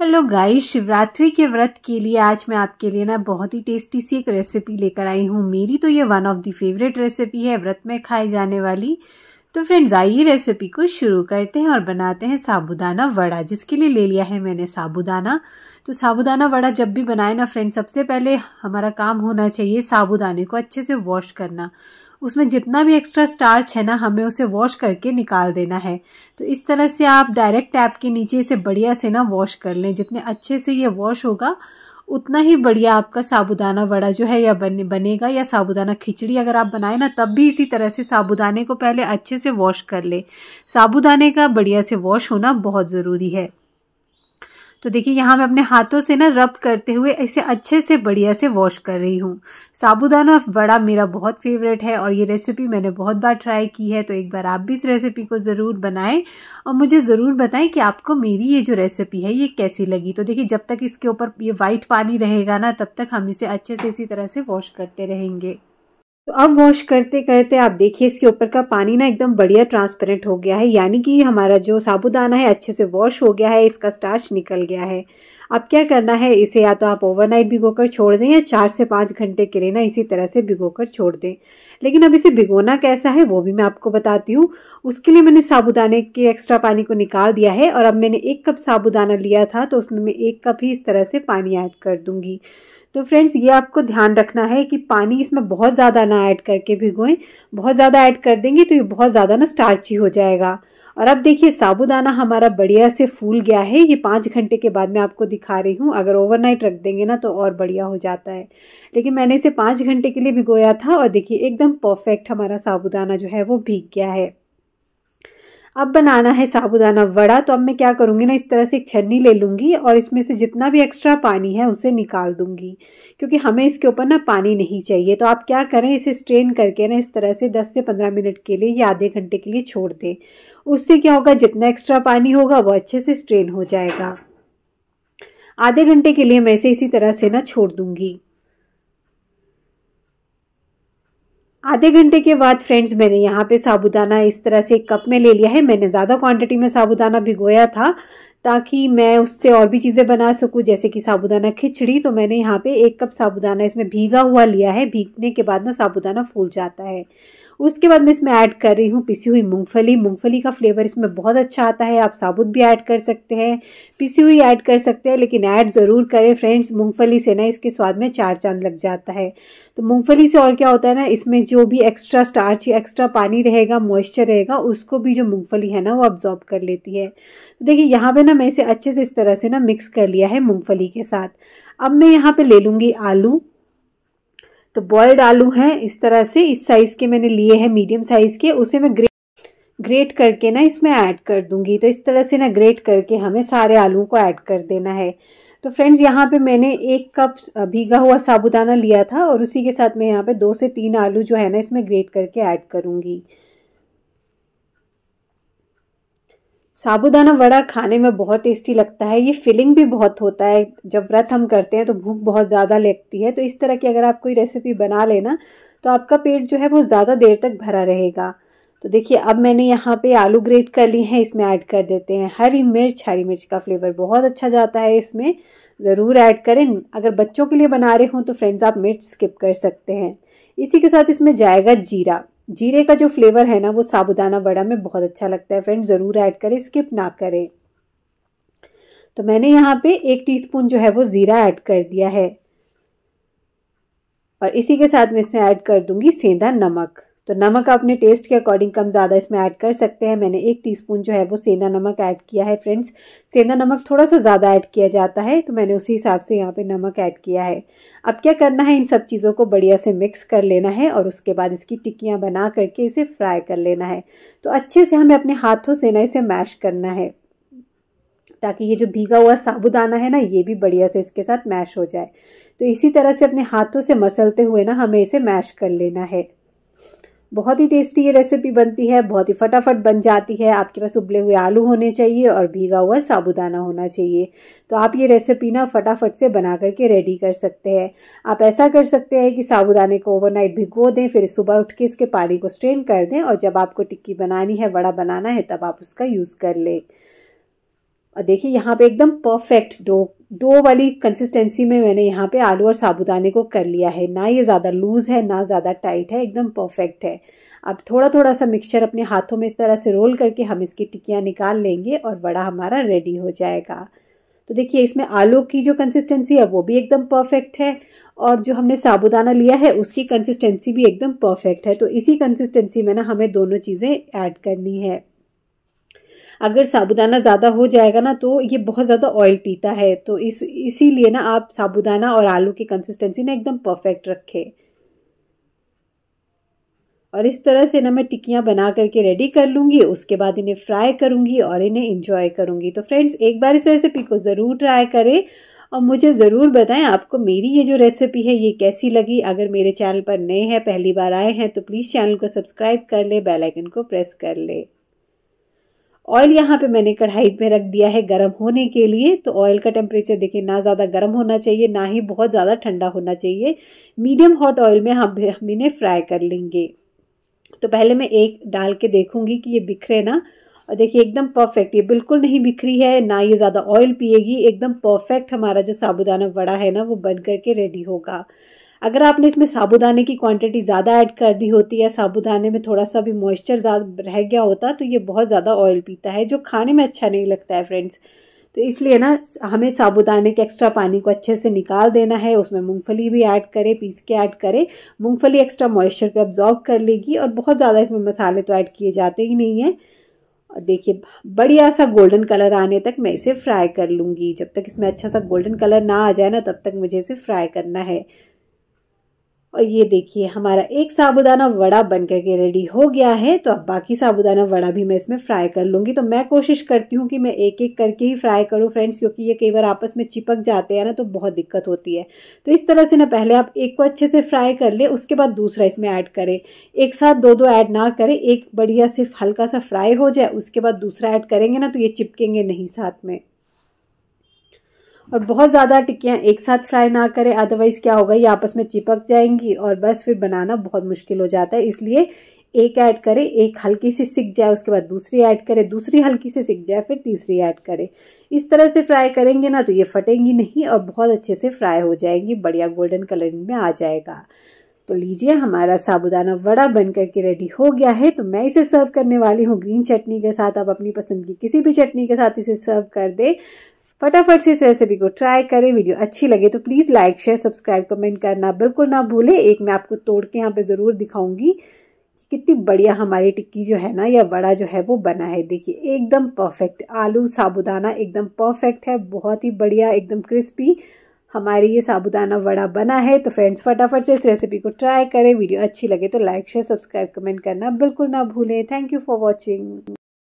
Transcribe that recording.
hello guys Shivratri के व्रत के लिए आज मैं आपके लिए ना बहुत ही टेस्टी सी एक रेसिपी लेकर आई हूँ मेरी तो ये one of the favourite recipe है व्रत में खाई जाने वाली तो फ्रेंड्स आइए रेसिपी को शुरू करते हैं और बनाते हैं साबुदाना वड़ा जिसके लिए ले लिया है मैंने साबुदाना तो साबुदाना वड़ा जब भी बनाए ना फ्रेंड्स सबसे पहले हमारा काम होना चाहिए साबुदाने को अच्छे से वॉश करना उसमें जितना भी एक्स्ट्रा स्टार्च है ना हमें उसे वॉश करके निकाल देना है तो इस तरह से आप डायरेक्ट टैप के नीचे इसे बढ़िया से ना वॉश कर लें जितने अच्छे से ये वॉश होगा उतना ही बढ़िया आपका साबुदाना वड़ा जो है या बने बनेगा या साबुदाना खिचड़ी अगर आप बनाए ना तब भी इसी तरह से साबुदाने को पहले अच्छे से वॉश कर ले साबुदाने का बढ़िया से वॉश होना बहुत ज़रूरी है तो देखिए यहाँ मैं अपने हाथों से ना रब करते हुए इसे अच्छे से बढ़िया से वॉश कर रही हूँ साबुदाना बड़ा मेरा बहुत फेवरेट है और ये रेसिपी मैंने बहुत बार ट्राई की है तो एक बार आप भी इस रेसिपी को ज़रूर बनाएं और मुझे ज़रूर बताएं कि आपको मेरी ये जो रेसिपी है ये कैसी लगी तो देखिए जब तक इसके ऊपर ये वाइट पानी रहेगा ना तब तक हम इसे अच्छे से इसी तरह से वॉश करते रहेंगे तो अब वॉश करते करते आप देखिए इसके ऊपर का पानी ना एकदम बढ़िया ट्रांसपेरेंट हो गया है यानी कि हमारा जो साबुदाना है अच्छे से वॉश हो गया है इसका स्टार्च निकल गया है अब क्या करना है इसे या तो आप ओवरनाइट भिगोकर छोड़ दें या चार से पाँच घंटे के लिए ना इसी तरह से भिगोकर छोड़ दें लेकिन अब इसे भिगोना कैसा है वो भी मैं आपको बताती हूँ उसके लिए मैंने साबुदाने के एक्स्ट्रा पानी को निकाल दिया है और अब मैंने एक कप साबुदाना लिया था तो उसमें मैं एक कप ही इस तरह से पानी ऐड कर दूंगी तो फ्रेंड्स ये आपको ध्यान रखना है कि पानी इसमें बहुत ज़्यादा ना ऐड करके भिगोएं बहुत ज़्यादा ऐड कर देंगे तो ये बहुत ज़्यादा ना स्टार्ची हो जाएगा और अब देखिए साबुदाना हमारा बढ़िया से फूल गया है ये पाँच घंटे के बाद मैं आपको दिखा रही हूँ अगर ओवरनाइट रख देंगे ना तो और बढ़िया हो जाता है लेकिन मैंने इसे पाँच घंटे के लिए भिगोया था और देखिए एकदम परफेक्ट हमारा साबुदाना जो है वो भीग गया है अब बनाना है साबुदाना वड़ा तो अब मैं क्या करूँगी ना इस तरह से एक छन्नी ले लूँगी और इसमें से जितना भी एक्स्ट्रा पानी है उसे निकाल दूँगी क्योंकि हमें इसके ऊपर ना पानी नहीं चाहिए तो आप क्या करें इसे स्ट्रेन करके ना इस तरह से 10 से 15 मिनट के लिए या आधे घंटे के लिए छोड़ दें उससे क्या होगा जितना एक्स्ट्रा पानी होगा वो अच्छे से स्ट्रेन हो जाएगा आधे घंटे के लिए मैं इसे इसी तरह से ना छोड़ दूंगी आधे घंटे के बाद फ्रेंड्स मैंने यहाँ पे साबुदाना इस तरह से एक कप में ले लिया है मैंने ज़्यादा क्वांटिटी में साबुदाना भिगोया था ताकि मैं उससे और भी चीज़ें बना सकूँ जैसे कि साबुदाना खिचड़ी तो मैंने यहाँ पे एक कप साबुदाना इसमें भीगा हुआ लिया है भीगने के बाद ना साबुदाना फूल जाता है उसके बाद मैं इसमें ऐड कर रही हूँ पिसी हुई मूँगफली मूँगफली का फ्लेवर इसमें बहुत अच्छा आता है आप साबुत भी ऐड कर सकते हैं पिसी हुई ऐड कर सकते हैं लेकिन ऐड ज़रूर करें फ्रेंड्स मूँगफली से ना इसके स्वाद में चार चांद लग जाता है तो मूँगफली से और क्या होता है ना इसमें जो भी एक्स्ट्रा स्टार्च एक्स्ट्रा पानी रहेगा मॉइस्चर रहेगा उसको भी जो मूँगफली है ना वो अब्जॉर्ब कर लेती है तो देखिए यहाँ पर ना मैं इसे अच्छे से इस तरह से ना मिक्स कर लिया है मूँगफली के साथ अब मैं यहाँ पर ले लूँगी आलू तो बॉयल्ड आलू हैं इस तरह से इस साइज़ के मैंने लिए हैं मीडियम साइज़ के उसे मैं ग्रेट ग्रेट करके ना इसमें ऐड कर दूंगी तो इस तरह से ना ग्रेट करके हमें सारे आलू को ऐड कर देना है तो फ्रेंड्स यहाँ पे मैंने एक कप भीगा हुआ साबुदाना लिया था और उसी के साथ मैं यहाँ पे दो से तीन आलू जो है ना इसमें ग्रेट करके ऐड करूँगी साबुदाना वड़ा खाने में बहुत टेस्टी लगता है ये फिलिंग भी बहुत होता है जब व्रत हम करते हैं तो भूख बहुत ज़्यादा लगती है तो इस तरह की अगर आप कोई रेसिपी बना लेना तो आपका पेट जो है वो ज़्यादा देर तक भरा रहेगा तो देखिए अब मैंने यहाँ पे आलू ग्रेट कर लिए हैं इसमें ऐड कर देते हैं हरी मिर्च हरी मिर्च का फ्लेवर बहुत अच्छा जाता है इसमें ज़रूर ऐड करें अगर बच्चों के लिए बना रहे हों तो फ्रेंड्स आप मिर्च स्किप कर सकते हैं इसी के साथ इसमें जाएगा जीरा जीरे का जो फ्लेवर है ना वो साबुदाना बड़ा में बहुत अच्छा लगता है फ्रेंड ज़रूर ऐड करें स्किप ना करें तो मैंने यहाँ पे एक टीस्पून जो है वो ज़ीरा ऐड कर दिया है और इसी के साथ मैं इसमें ऐड कर दूंगी सेंधा नमक तो नमक अपने टेस्ट के अकॉर्डिंग कम ज़्यादा इसमें ऐड कर सकते हैं मैंने एक टीस्पून जो है वो सेंधा नमक ऐड किया है फ्रेंड्स सेंधा नमक थोड़ा सा ज़्यादा ऐड किया जाता है तो मैंने उसी हिसाब से यहाँ पे नमक ऐड किया है अब क्या करना है इन सब चीज़ों को बढ़िया से मिक्स कर लेना है और उसके बाद इसकी टिक्कियाँ बना करके इसे फ्राई कर लेना है तो अच्छे से हमें अपने हाथों से ना इसे मैश करना है ताकि ये जो भीगा हुआ साबुदाना है ना ये भी बढ़िया से इसके साथ मैश हो जाए तो इसी तरह से अपने हाथों से मसलते हुए ना हमें इसे मैश कर लेना है बहुत ही टेस्टी ये रेसिपी बनती है बहुत ही फटाफट बन जाती है आपके पास उबले हुए आलू होने चाहिए और भीगा हुआ साबुदाना होना चाहिए तो आप ये रेसिपी ना फटाफट से बना करके रेडी कर सकते हैं आप ऐसा कर सकते हैं कि साबुदाने को ओवरनाइट भिगो दें फिर सुबह उठ के इसके पानी को स्ट्रेन कर दें और जब आपको टिक्की बनानी है बड़ा बनाना है तब आप उसका यूज़ कर लें और देखिए यहाँ पर एकदम परफेक्ट डो डो वाली कंसिस्टेंसी में मैंने यहाँ पे आलू और साबुदाने को कर लिया है ना ये ज़्यादा लूज़ है ना ज़्यादा टाइट है एकदम परफेक्ट है अब थोड़ा थोड़ा सा मिक्सचर अपने हाथों में इस तरह से रोल करके हम इसकी टिकियाँ निकाल लेंगे और बड़ा हमारा रेडी हो जाएगा तो देखिए इसमें आलू की जो कंसिस्टेंसी है वो भी एकदम परफेक्ट है और जो हमने साबुदाना लिया है उसकी कंसिस्टेंसी भी एकदम परफेक्ट है तो इसी कंसिस्टेंसी में ना हमें दोनों चीज़ें ऐड करनी है अगर साबुदाना ज़्यादा हो जाएगा ना तो ये बहुत ज़्यादा ऑयल पीता है तो इस इसीलिए ना आप साबुदाना और आलू की कंसिस्टेंसी ना एकदम परफेक्ट रखें और इस तरह से ना मैं टिक्कियाँ बना करके रेडी कर लूँगी उसके बाद इन्हें फ्राई करूँगी और इन्हें इंजॉय करूँगी तो फ्रेंड्स एक बार इस रेसिपी को ज़रूर ट्राई करें और मुझे ज़रूर बताएं आपको मेरी ये जो रेसिपी है ये कैसी लगी अगर मेरे चैनल पर नए हैं पहली बार आए हैं तो प्लीज़ चैनल को सब्सक्राइब कर ले बेल आइकन को प्रेस कर ले ऑयल यहाँ पे मैंने कढ़ाई में रख दिया है गर्म होने के लिए तो ऑयल का टेम्परेचर देखिए ना ज़्यादा गर्म होना चाहिए ना ही बहुत ज़्यादा ठंडा होना चाहिए मीडियम हॉट ऑयल में हम हम इन्हें फ्राई कर लेंगे तो पहले मैं एक डाल के देखूँगी कि ये बिखरे ना और देखिए एकदम परफेक्ट ये बिल्कुल नहीं बिखरी है ना ये ज़्यादा ऑयल पिएगी एकदम परफेक्ट हमारा जो साबुदाना बड़ा है ना वो बन करके रेडी होगा अगर आपने इसमें साबुदाने की क्वांटिटी ज़्यादा ऐड कर दी होती है साबुदाने में थोड़ा सा भी मॉइस्चर ज़्यादा रह गया होता तो ये बहुत ज़्यादा ऑयल पीता है जो खाने में अच्छा नहीं लगता है फ्रेंड्स तो इसलिए ना हमें साबुदाने के एक्स्ट्रा पानी को अच्छे से निकाल देना है उसमें मूँगफली भी ऐड करें पीस के ऐड करें मूँगफली एक्स्ट्रा मॉइस्चर को अब्जॉर्ब कर लेगी और बहुत ज़्यादा इसमें मसाले तो ऐड किए जाते ही नहीं हैं और देखिए बढ़िया सा गोल्डन कलर आने तक मैं इसे फ्राई कर लूँगी जब तक इसमें अच्छा सा गोल्डन कलर ना आ जाए ना तब तक मुझे इसे फ्राई करना है और ये देखिए हमारा एक साबुदाना वड़ा बन करके रेडी हो गया है तो अब बाकी साबुदाना वड़ा भी मैं इसमें फ्राई कर लूँगी तो मैं कोशिश करती हूँ कि मैं एक एक करके ही फ्राई करूँ फ्रेंड्स क्योंकि ये कई बार आपस में चिपक जाते हैं ना तो बहुत दिक्कत होती है तो इस तरह से ना पहले आप एक को अच्छे से फ्राई कर ले उसके बाद दूसरा इसमें ऐड करें एक साथ दो दो ऐड ना करें एक बढ़िया से हल्का सा फ्राई हो जाए उसके बाद दूसरा ऐड करेंगे ना तो ये चिपकेंगे नहीं साथ में और बहुत ज़्यादा टिक्कियाँ एक साथ फ्राई ना करें अदरवाइज़ क्या होगा ये आपस में चिपक जाएंगी और बस फिर बनाना बहुत मुश्किल हो जाता है इसलिए एक ऐड करें एक हल्की सी सिक जाए उसके बाद दूसरी ऐड करें दूसरी हल्की से सिक जाए फिर तीसरी ऐड करें इस तरह से फ्राई करेंगे ना तो ये फटेंगी नहीं और बहुत अच्छे से फ्राई हो जाएंगी बढ़िया गोल्डन कलर में आ जाएगा तो लीजिए हमारा साबुदाना वड़ा बन करके के रेडी हो गया है तो मैं इसे सर्व करने वाली हूँ ग्रीन चटनी के साथ आप अपनी पसंद की किसी भी चटनी के साथ इसे सर्व कर दें फटाफट से इस रेसिपी को ट्राई करें वीडियो अच्छी लगे तो please like share subscribe comment करना बिल्कुल ना भूलें एक मैं आपको तोड़ के यहाँ पे ज़रूर दिखाऊंगी कितनी बढ़िया हमारी टिक्की जो है ना या वड़ा जो है वो बना है देखिए एकदम परफेक्ट आलू साबुदाना एकदम परफेक्ट है बहुत ही बढ़िया एकदम क्रिस्पी हमारी ये साबुदाना वड़ा बना है तो फ्रेंड्स फटाफट से इस रेसिपी को ट्राई करें वीडियो अच्छी लगे तो लाइक शेयर सब्सक्राइब कमेंट करना बिल्कुल ना भूलें थैंक यू फॉर वॉचिंग